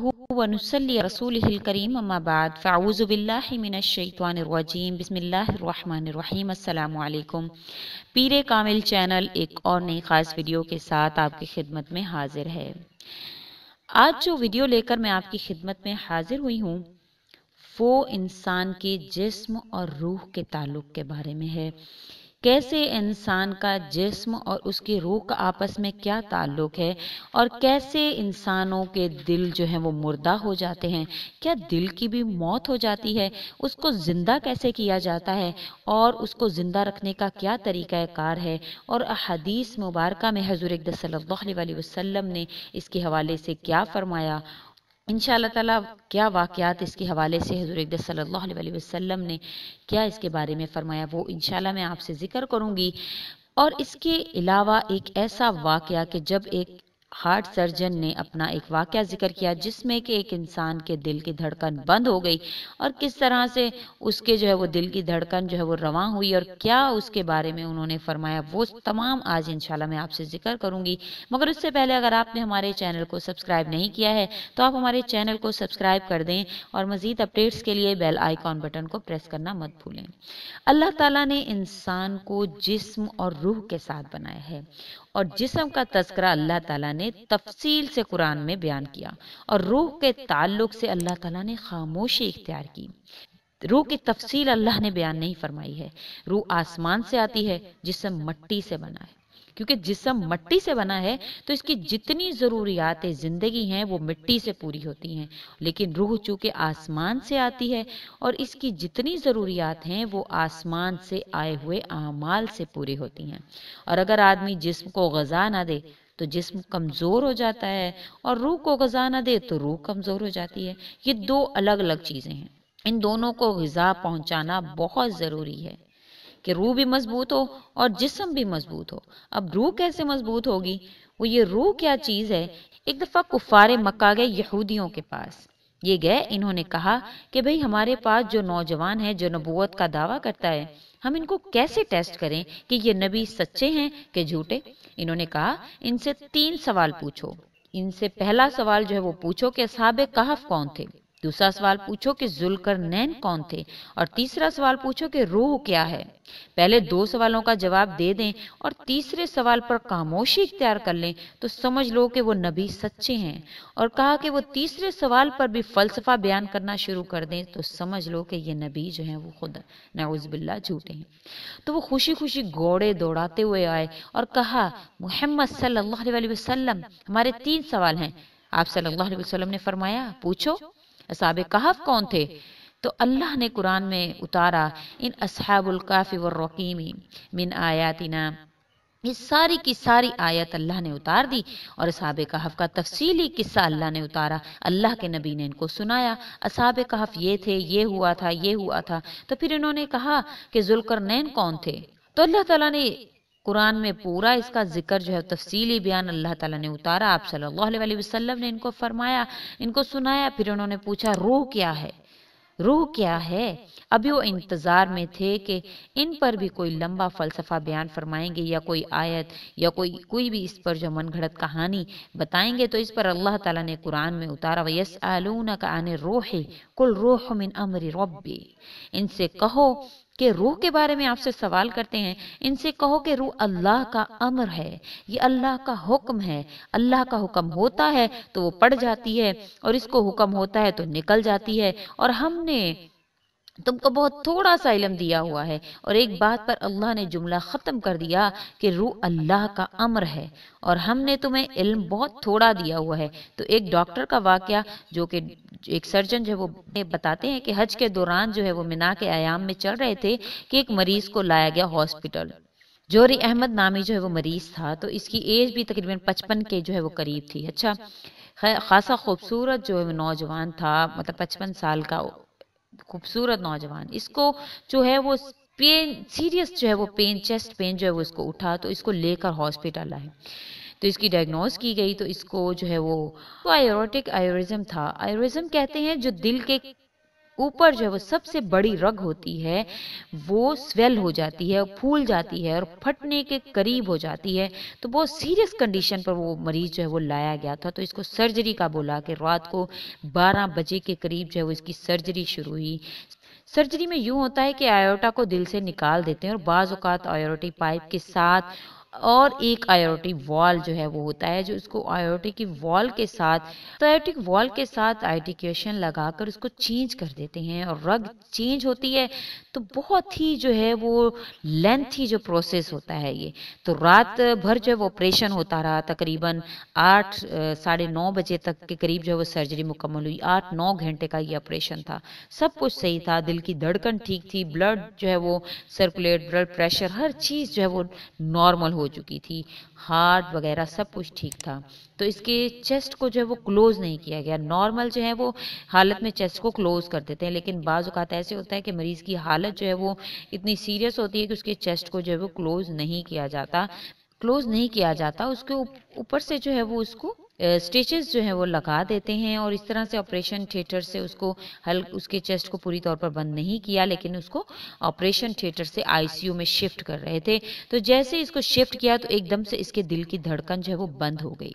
کامل channel ایک اور نئی خاص ویڈیو کے ساتھ آپ کی خدمت میں حاضر ہے آج جو ویڈیو لے کر میں آپ کی خدمت میں حاضر ہوئی ہوں وہ انسان کے جسم اور روح کے تعلق کے بارے میں ہے کیسے انسان کا جسم اور اس کی روح کا آپس میں کیا تعلق ہے اور کیسے انسانوں کے دل جو ہیں وہ مردہ ہو جاتے ہیں کیا دل کی بھی موت ہو جاتی ہے اس کو زندہ کیسے کیا جاتا ہے اور اس کو زندہ رکھنے کا کیا طریقہ کار ہے اور حدیث مبارکہ میں حضور صلی اللہ علیہ وسلم نے اس کے حوالے سے کیا فرمایا ان شاء اللہ تعالیٰ کیا واقعات اس کے حوالے سے حضور صلی اللہ علیہ وسلم نے کیا اس کے بارے میں فرمایا وہ ان شاء اللہ میں آپ سے ذکر کروں گی اور اس کے علاوہ ایک ایسا واقعہ کہ جب ایک ہارٹ سرجن نے اپنا ایک واقعہ ذکر کیا جس میں کہ ایک انسان کے دل کی دھڑکن بند ہو گئی اور کس طرح سے اس کے جو ہے وہ دل کی دھڑکن جو ہے وہ رواں ہوئی اور کیا اس کے بارے میں انہوں نے فرمایا وہ تمام آج انشاءاللہ میں آپ سے ذکر کروں گی مگر اس سے پہلے اگر آپ نے ہمارے چینل کو سبسکرائب نہیں کیا ہے تو آپ ہمارے چینل کو سبسکرائب کر دیں اور مزید اپڈیٹس کے لیے بیل آئیکن بٹن کو پریس کرنا مت بھولیں اللہ تعالیٰ نے انسان کو جسم اور روح کے ساتھ بنایا ہے اور جسم کا تذکرہ اللہ تعالیٰ نے تفصیل سے قرآن میں بیان کیا اور روح کے تعلق سے اللہ تعالیٰ نے خاموشی اختیار کی روح کی تفصیل اللہ نے بیان نہیں فرمائی ہے روح آسمان سے آتی ہے جسم مٹی سے بنا ہے کیونکہ جسم مٹی سے بنا ہے تو اس کی جتنی ضروریات زندگی ہیں وہ مٹی سے پوری ہوتی ہیں لیکن روح چونکہ آسمان سے آتی ہے اور اس کی جتنی ضروریات ہیں وہ آسمان سے آئے ہوئے اعمال سے پوری ہوتی ہیں اور اگر آدمی جسم کو غذا نہ دے تو جسم کمزور ہو جاتا ہے اور روح کو غذا نہ دے تو روح کمزور ہو جاتی ہے یہ دو الگ الگ چیزیں ہیں ان دونوں کو غذا پہنچانا بہت ضروری ہے کہ روح بھی مضبوط ہو اور جسم بھی مضبوط ہو اب روح کیسے مضبوط ہوگی وہ یہ روح کیا چیز ہے ایک دفعہ کفار مکہ گئے یہودیوں کے پاس یہ گئے انہوں نے کہا کہ بھئی ہمارے پاس جو نوجوان ہے جو نبوت کا دعویٰ کرتا ہے ہم ان کو کیسے ٹیسٹ کریں کہ یہ نبی سچے ہیں کہ جھوٹے انہوں نے کہا ان سے تین سوال پوچھو ان سے پہلا سوال جو ہے وہ پوچھو کہ صحاب کہف کون تھے دوسرا سوال پوچھو کہ ذل کر نین کون تھے اور تیسرا سوال پوچھو کہ روح کیا ہے پہلے دو سوالوں کا جواب دے دیں اور تیسرے سوال پر خاموشی اختیار کر لیں تو سمجھ لو کہ وہ نبی سچے ہیں اور کہا کہ وہ تیسرے سوال پر بھی فلسفہ بیان کرنا شروع کر دیں تو سمجھ لو کہ یہ نبی جو ہیں وہ خود نعوذ باللہ جھوٹے ہیں تو وہ خوشی خوشی گوڑے دوڑاتے ہوئے آئے اور کہا محمد صلی اللہ علیہ وسلم ہمارے تین سوال ہیں آپ صلی اللہ علیہ وسلم نے فرمایا پوچھو اصحاب کہف کون تھے تو اللہ نے قرآن میں اتارا ان اصحاب من آیاتنا اس ساری کی ساری آیت اللہ نے اتار دی اور اصحاب کہف کا تفصیلی قصہ اللہ نے اتارا اللہ کے نبی نے ان کو سنایا اصحاب کہف یہ تھے یہ ہوا تھا یہ ہوا تھا تو پھر انہوں نے کہا کہ ذلکرنین کون تھے تو اللہ تعالیٰ نے قرآن میں پورا اس کا ذکر جو ہے تفصیلی بیان اللہ تعالیٰ نے اتارا آپ صلی اللہ علیہ وسلم نے ان کو فرمایا ان کو سنایا پھر انہوں نے پوچھا روح کیا ہے روح کیا ہے ابھی وہ انتظار میں تھے کہ ان پر بھی کوئی لمبا فلسفہ بیان فرمائیں گے یا کوئی آیت یا کوئی کوئی بھی اس پر جو من گھڑت کہانی بتائیں گے تو اس پر اللہ تعالیٰ نے قرآن میں اتارا ویس آلون کا آنے روح کل روح من امر ربی ان سے کہو کہ روح کے بارے میں آپ سے سوال کرتے ہیں ان سے کہو کہ روح اللہ کا امر ہے یہ اللہ کا حکم ہے اللہ کا حکم ہوتا ہے تو وہ پڑ جاتی ہے اور اس کو حکم ہوتا ہے تو نکل جاتی ہے اور ہم نے تم کو بہت تھوڑا سا علم دیا ہوا ہے اور ایک بات پر اللہ نے جملہ ختم کر دیا کہ روح اللہ کا امر ہے اور ہم نے تمہیں علم بہت تھوڑا دیا ہوا ہے تو ایک ڈاکٹر کا واقعہ جو کہ ایک سرجن جو ہے وہ بتاتے ہیں کہ حج کے دوران جو ہے وہ منا کے آیام میں چل رہے تھے کہ ایک مریض کو لایا گیا ہاسپٹل جوہری احمد نامی جو ہے وہ مریض تھا تو اس کی ایج بھی تقریباً پچپن کے جو ہے وہ قریب تھی اچھا خاصا خوبصورت جو ہے وہ نوجوان تھا مطلب پچپن سال کا خوبصورت نوجوان اس کو جو ہے وہ پین سیریس جو ہے وہ پین چیسٹ پین جو ہے وہ اس کو اٹھا تو اس کو لے کر ہاسپٹل آئے تو اس کی ڈائگنوز کی گئی تو اس کو جو ہے وہ آئیورٹک آئیورزم تھا آئیورزم کہتے ہیں جو دل کے اوپر جو ہے وہ سب سے بڑی رگ ہوتی ہے وہ سویل ہو جاتی ہے پھول جاتی ہے اور پھٹنے کے قریب ہو جاتی ہے تو بہت سیریس کنڈیشن پر وہ مریض جو ہے وہ لایا گیا تھا تو اس کو سرجری کا بولا کہ رات کو بارہ بجے کے قریب جو ہے وہ اس کی سرجری شروع ہوئی سرجری میں یوں ہوتا ہے کہ آئیوٹا کو دل سے نکال دیتے ہیں اور بعض اوقات آئیوٹی پائپ کے ساتھ اور ایک آئیورٹی وال جو ہے وہ ہوتا ہے جو اس کو آئیورٹی کی وال کے ساتھ تو آئیوٹک وال کے ساتھ آئی لگا کر اس کو چینج کر دیتے ہیں اور رگ چینج ہوتی ہے تو بہت ہی جو ہے وہ لینتھی جو پروسیس ہوتا ہے یہ تو رات بھر جو ہے وہ آپریشن ہوتا رہا تقریباً آٹھ ساڑھے نو بجے تک کے قریب جو ہے وہ سرجری مکمل ہوئی آٹھ نو گھنٹے کا یہ آپریشن تھا سب کچھ صحیح تھا دل کی دھڑکن ٹھیک تھی بلڈ جو ہے وہ سرکولیٹ بلڈ پریشر ہر چیز جو ہے وہ نارمل ہو چکی تھی ہارٹ وغیرہ سب کچھ ٹھیک تھا تو اس کے چیسٹ کو جو ہے وہ کلوز نہیں کیا گیا نارمل جو ہے وہ حالت میں چیسٹ کو کلوز کر دیتے ہیں لیکن بعض اوقات ایسے ہوتا ہے کہ مریض کی حالت جو ہے وہ اتنی سیریس ہوتی ہے کہ اس کے چیسٹ کو جو ہے وہ کلوز نہیں کیا جاتا کلوز نہیں کیا جاتا اس کے اوپر سے جو ہے وہ اس کو سٹیچز جو ہیں وہ لگا دیتے ہیں اور اس طرح سے آپریشن ٹھیٹر سے اس کو حل اس کے چیسٹ کو پوری طور پر بند نہیں کیا لیکن اس کو آپریشن ٹھیٹر سے آئی سی یو میں شفٹ کر رہے تھے تو جیسے اس کو شفٹ کیا تو ایک دم سے اس کے دل کی دھڑکن جو ہے وہ بند ہو گئی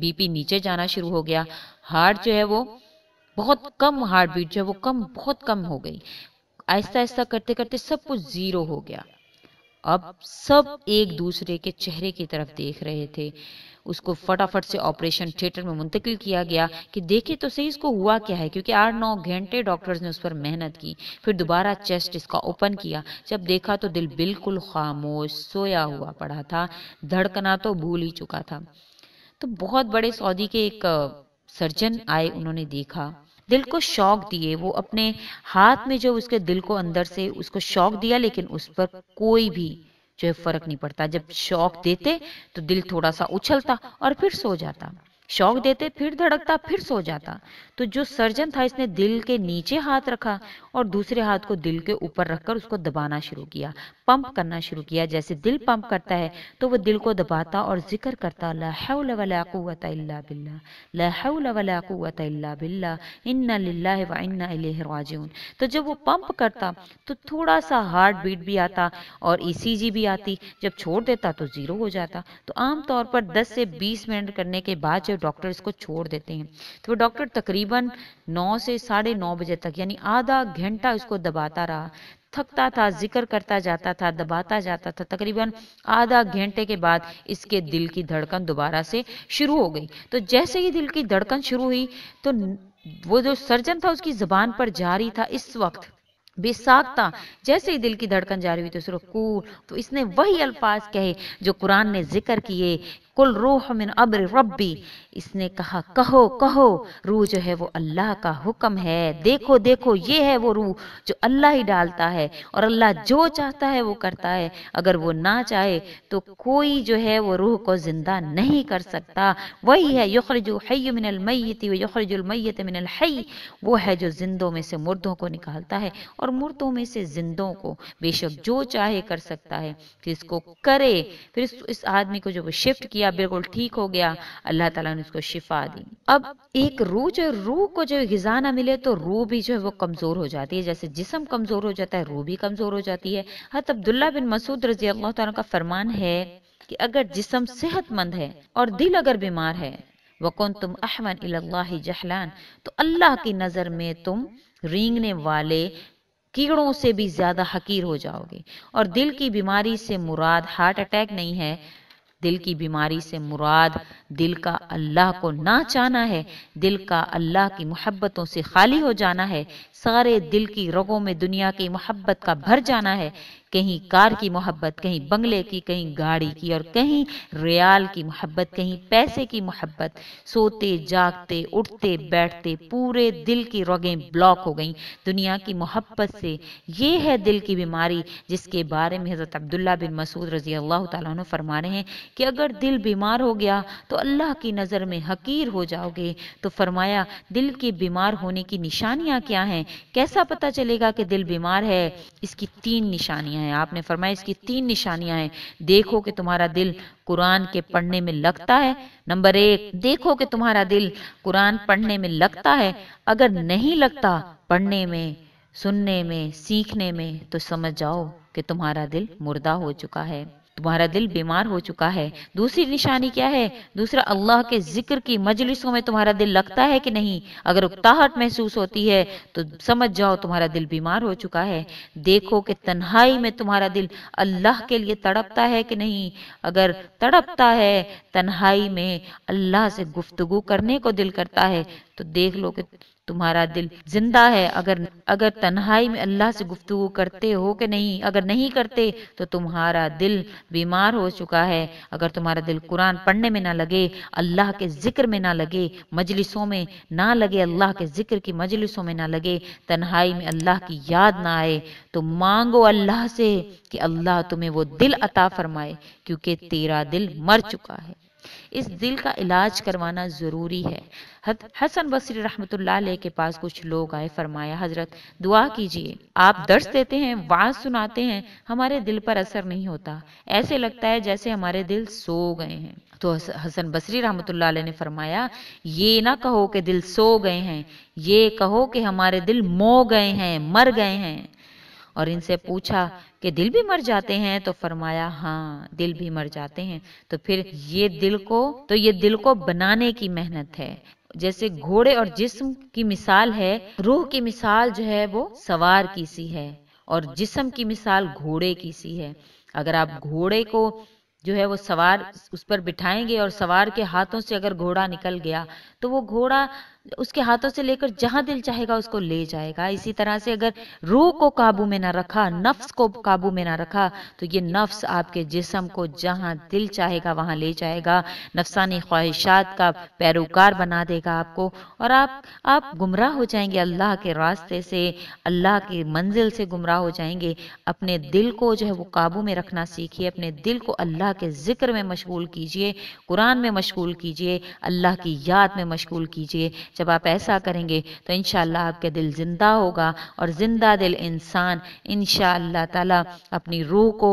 بی پی نیچے جانا شروع ہو گیا ہارٹ جو ہے وہ بہت کم ہارٹ بیٹ جو ہے وہ کم بہت کم ہو گئی آہستہ آہستہ کرتے کرتے سب کچھ زیرو ہو گیا اب سب ایک دوسرے کے چہرے کی طرف دیکھ رہے تھے اس کو فٹافٹ سے آپریشن تھیٹر میں منتقل کیا گیا کہ دیکھے تو صحیح اس کو ہوا کیا ہے کیونکہ آٹھ نو گھنٹے ڈاکٹرز نے اس پر محنت کی پھر دوبارہ چیسٹ اس کا اوپن کیا جب دیکھا تو دل بالکل خاموش سویا ہوا پڑا تھا دھڑکنا تو بھول ہی چکا تھا تو بہت بڑے سعودی کے ایک سرجن آئے انہوں نے دیکھا دل کو شوق دیے وہ اپنے ہاتھ میں جو اس کے دل کو اندر سے اس کو شوق دیا لیکن اس پر کوئی بھی جو ہے فرق نہیں پڑتا جب شوق دیتے تو دل تھوڑا سا اچھلتا اور پھر سو جاتا شوق دیتے پھر دھڑکتا پھر سو جاتا تو جو سرجن تھا اس نے دل کے نیچے ہاتھ رکھا اور دوسرے ہاتھ کو دل کے اوپر رکھ کر اس کو دبانا شروع کیا پمپ کرنا شروع کیا جیسے دل پمپ کرتا ہے تو وہ دل کو دباتا اور ذکر کرتا لا لا حول حول ولا ولا قوت قوت الا الا باللہ باللہ للہ و الیہ راجعون تو جب وہ پمپ کرتا تو تھوڑا سا ہارٹ بیٹ بھی آتا اور ای سی جی بھی آتی جب چھوڑ دیتا تو زیرو ہو جاتا تو عام طور پر دس سے بیس منٹ کرنے کے بعد جب ڈاکٹر اس کو چھوڑ دیتے ہیں تو وہ ڈاکٹر تقریباً نو سے ساڑھے نو بجے تک یعنی آدھا گھنٹہ اس کو دباتا رہا تھکتا تھا ذکر کرتا جاتا تھا دباتا جاتا تھا تقریباً آدھا گھنٹے کے بعد اس کے دل کی دھڑکن دوبارہ سے شروع ہو گئی تو جیسے ہی دل کی دھڑکن شروع ہوئی تو وہ جو سرجن تھا اس کی زبان پر جاری تھا اس وقت بے ساکتا جیسے ہی دل کی دھڑکن جاری ہوئی تو اس رکو تو اس نے وہی الفاظ کہے جو قرآن نے ذکر کیے کل روح من ابر ربی اس نے کہا کہو کہو روح جو ہے وہ اللہ کا حکم ہے دیکھو دیکھو یہ ہے وہ روح جو اللہ ہی ڈالتا ہے اور اللہ جو چاہتا ہے وہ کرتا ہے اگر وہ نہ چاہے تو کوئی جو ہے وہ روح کو زندہ نہیں کر سکتا وہی ہے یخرج حی من المیت و یخرج المیت من الحی وہ ہے جو زندوں میں سے مردوں کو نکالتا ہے اور مردوں میں سے زندوں کو بے شک جو چاہے کر سکتا ہے پھر اس کو کرے پھر اس اس آدمی کو جو شفٹ کیا کیا بالکل ٹھیک ہو گیا اللہ تعالیٰ نے اس کو شفا دی اب ایک روح جو روح کو جو غذا نہ ملے تو روح بھی جو ہے وہ کمزور ہو جاتی ہے جیسے جسم کمزور ہو جاتا ہے روح بھی کمزور ہو جاتی ہے حت عبداللہ بن مسعود رضی اللہ تعالیٰ کا فرمان ہے کہ اگر جسم صحت مند ہے اور دل اگر بیمار ہے وکن تم احمن اللہ جہلان تو اللہ کی نظر میں تم رینگنے والے کیڑوں سے بھی زیادہ حقیر ہو جاؤ گے اور دل کی بیماری سے مراد ہارٹ اٹیک نہیں ہے دل کی بیماری سے مراد دل کا اللہ کو نہ چانا ہے دل کا اللہ کی محبتوں سے خالی ہو جانا ہے سارے دل کی رگوں میں دنیا کی محبت کا بھر جانا ہے کہیں کار کی محبت کہیں بنگلے کی کہیں گاڑی کی اور کہیں ریال کی محبت کہیں پیسے کی محبت سوتے جاگتے اٹھتے بیٹھتے پورے دل کی رگیں بلاک ہو گئیں دنیا کی محبت سے یہ ہے دل کی بیماری جس کے بارے میں حضرت عبداللہ بن مسعود رضی اللہ تعالیٰ عنہ فرما رہے ہیں کہ اگر دل بیمار ہو گیا تو اللہ کی نظر میں حقیر ہو جاؤ گے تو فرمایا دل کی بیمار ہونے کی نشانیاں کیا ہیں کیسا پتہ چلے گا کہ دل بیمار ہے اس کی تین نشانیاں ہیں ہیں آپ نے فرمایا اس کی تین نشانیاں دیکھو کہ تمہارا دل قرآن کے پڑھنے میں لگتا ہے نمبر ایک دیکھو کہ تمہارا دل قرآن پڑھنے میں لگتا ہے اگر نہیں لگتا پڑھنے میں سننے میں سیکھنے میں تو سمجھ جاؤ کہ تمہارا دل مردہ ہو چکا ہے تمہارا دل بیمار ہو چکا ہے دوسری نشانی کیا ہے ہے دوسرا اللہ کے ذکر کی مجلسوں میں تمہارا دل لگتا کہ نہیں اگر محسوس ہوتی ہے تو سمجھ جاؤ تمہارا دل بیمار ہو چکا ہے دیکھو کہ تنہائی میں تمہارا دل اللہ کے لیے تڑپتا ہے کہ نہیں اگر تڑپتا ہے تنہائی میں اللہ سے گفتگو کرنے کو دل کرتا ہے تو دیکھ لو کہ تمہارا دل زندہ ہے اگر اگر تنہائی میں اللہ سے گفتگو کرتے ہو کہ نہیں اگر نہیں کرتے تو تمہارا دل بیمار ہو چکا ہے اگر تمہارا دل قرآن پڑھنے میں نہ لگے اللہ کے ذکر میں نہ لگے مجلسوں میں نہ لگے اللہ کے ذکر کی مجلسوں میں نہ لگے تنہائی میں اللہ کی یاد نہ آئے تو مانگو اللہ سے کہ اللہ تمہیں وہ دل عطا فرمائے کیونکہ تیرا دل مر چکا ہے اس دل کا علاج کروانا ضروری ہے حسن بصری رحمت اللہ علیہ کے پاس کچھ لوگ آئے فرمایا حضرت دعا کیجئے آپ درس دیتے ہیں وعظ سناتے ہیں ہمارے دل پر اثر نہیں ہوتا ایسے لگتا ہے جیسے ہمارے دل سو گئے ہیں تو حسن بصری رحمت اللہ علیہ نے فرمایا یہ نہ کہو کہ دل سو گئے ہیں یہ کہو کہ ہمارے دل مو گئے ہیں مر گئے ہیں اور ان سے پوچھا کہ دل بھی مر جاتے ہیں تو فرمایا ہاں دل بھی مر جاتے ہیں تو پھر یہ یہ دل دل کو کو تو بنانے کی محنت ہے جیسے گھوڑے اور جسم کی مثال ہے روح کی مثال جو ہے وہ سوار کی سی ہے اور جسم کی مثال گھوڑے کی سی ہے اگر آپ گھوڑے کو جو ہے وہ سوار اس پر بٹھائیں گے اور سوار کے ہاتھوں سے اگر گھوڑا نکل گیا تو وہ گھوڑا اس کے ہاتھوں سے لے کر جہاں دل چاہے گا اس کو لے جائے گا اسی طرح سے اگر روح کو قابو میں نہ رکھا نفس کو قابو میں نہ رکھا تو یہ نفس آپ کے جسم کو جہاں دل چاہے گا وہاں لے جائے گا نفسانی خواہشات کا پیروکار بنا دے گا آپ کو اور آپ آپ گمراہ ہو جائیں گے اللہ کے راستے سے اللہ کی منزل سے گمراہ ہو جائیں گے اپنے دل کو جو ہے وہ قابو میں رکھنا سیکھیے اپنے دل کو اللہ کے ذکر میں مشغول کیجیے قرآن میں مشغول کیجیے اللہ کی یاد میں مشغول کیجیے جب آپ ایسا کریں گے تو انشاءاللہ آپ کے دل زندہ ہوگا اور زندہ دل انسان انشاءاللہ تعالی اپنی روح کو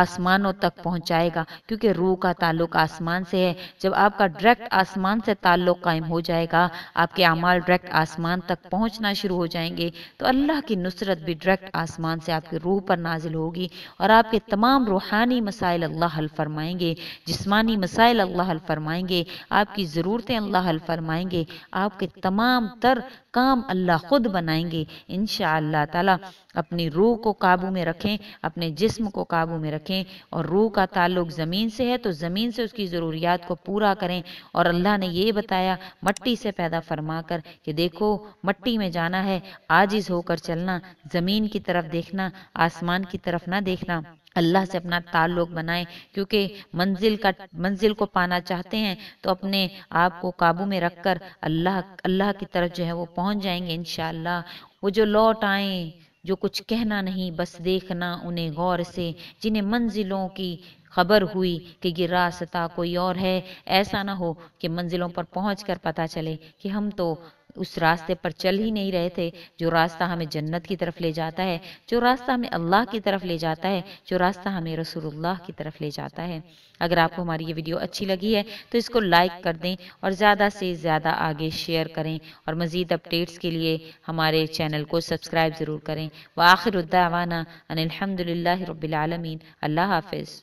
آسمانوں تک پہنچائے گا کیونکہ روح کا تعلق آسمان سے ہے جب آپ کا ڈائریکٹ آسمان سے تعلق قائم ہو جائے گا آپ کے اعمال ڈائریکٹ آسمان تک پہنچنا شروع ہو جائیں گے تو اللہ کی نصرت بھی ڈائریکٹ آسمان سے آپ کے روح پر نازل ہوگی اور آپ کے تمام روحانی مسائل اللہ حل فرمائیں گے جسمانی مسائل اللہ حل فرمائیں گے آپ کی ضرورتیں اللہ حل فرمائیں گے آپ کے تمام تر کام اللہ خود بنائیں گے انشاءاللہ تعالی اللہ تعالیٰ اپنی روح کو قابو میں رکھیں اپنے جسم کو قابو میں رکھیں اور روح کا تعلق زمین سے ہے تو زمین سے اس کی ضروریات کو پورا کریں اور اللہ نے یہ بتایا مٹی سے پیدا فرما کر کہ دیکھو مٹی میں جانا ہے آجز ہو کر چلنا زمین کی طرف دیکھنا آسمان کی طرف نہ دیکھنا اللہ سے اپنا تعلق بنائیں کیونکہ منزل کا منزل کو پانا چاہتے ہیں تو اپنے آپ کو قابو میں رکھ کر اللہ اللہ کی طرف جو ہے وہ پہنچ جائیں گے انشاءاللہ وہ جو لوٹ آئیں جو کچھ کہنا نہیں بس دیکھنا انہیں غور سے جنہیں منزلوں کی خبر ہوئی کہ یہ راستہ کوئی اور ہے ایسا نہ ہو کہ منزلوں پر پہنچ کر پتہ چلے کہ ہم تو اس راستے پر چل ہی نہیں رہے تھے جو راستہ ہمیں جنت کی طرف لے جاتا ہے جو راستہ ہمیں اللہ کی طرف لے جاتا ہے جو راستہ ہمیں رسول اللہ کی طرف لے جاتا ہے اگر آپ کو ہماری یہ ویڈیو اچھی لگی ہے تو اس کو لائک کر دیں اور زیادہ سے زیادہ آگے شیئر کریں اور مزید اپڈیٹس کے لیے ہمارے چینل کو سبسکرائب ضرور کریں وآخر الدعوانا ان الحمدللہ رب العالمین اللہ حافظ